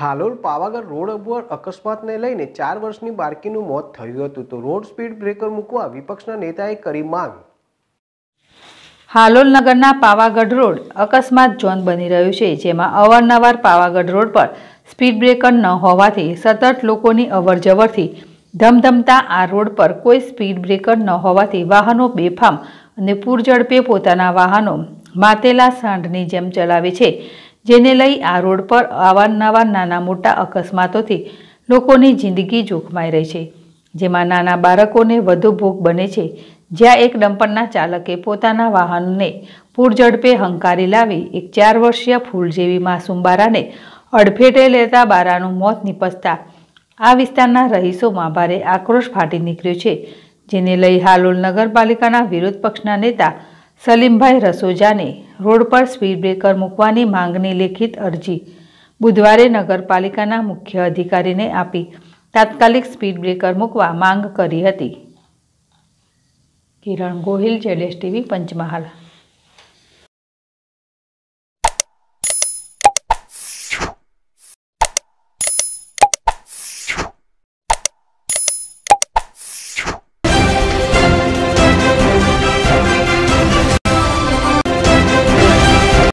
Halol Pavagadh road ઉપર અકસ્માતને લઈને ચાર વર્ષની બાળકીનું મોત થયું હતું તો રોડ સ્પીડ બ્રેકર મૂકવા વિપક્ષના નેતાએ કરી માંગ હાલોલ નગરના પાવાગઢ રોડ અકસ્માત ઝોન બની રહ્યું છે જેમાં અવારનવાર પાવાગઢ રોડ પર સ્પીડ બ્રેકર ન હોવાથી સતત લોકોની અવરજવરથી ધમધમતા આ રોડ પર કોઈ સ્પીડ બ્રેકર ન હોવાથી વાહનો બેફામ અને પૂરઝડપે પોતાના વાહનો માતેલા સાંઢની જેમ ચલાવે છે જેને લઈ આ રોડ પર અવારનવાર નાના મોટા અકસ્માતોથી લોકોની જિંદગી જોખમાઈ રહી છે જેમાં નાના બાળકોને વધુ ભોગ બને છે જ્યાં એક ડમ્પરના ચાલકે પોતાના વાહનને પૂરઝડપે હંકારી લાવી એક ચાર વર્ષીય ફૂલ જેવી માસૂમ બારાને અડફેટે લેતા બારાનું મોત નિપજતા આ વિસ્તારના રહીશોમાં ભારે આક્રોશ ફાટી નીકળ્યો છે જેને લઈ હાલોલ નગરપાલિકાના વિરોધ પક્ષના નેતા સલીમભાઈ રસોજાને રોડ પર સ્પીડ બ્રેકર મૂકવાની માંગની લેખિત અરજી બુધવારે નગરપાલિકાના મુખ્ય અધિકારીને આપી તાત્કાલિક સ્પીડ બ્રેકર મૂકવા માંગ કરી હતી કિરણ ગોહિલ જેડેશ ટીવી પંચમહાલ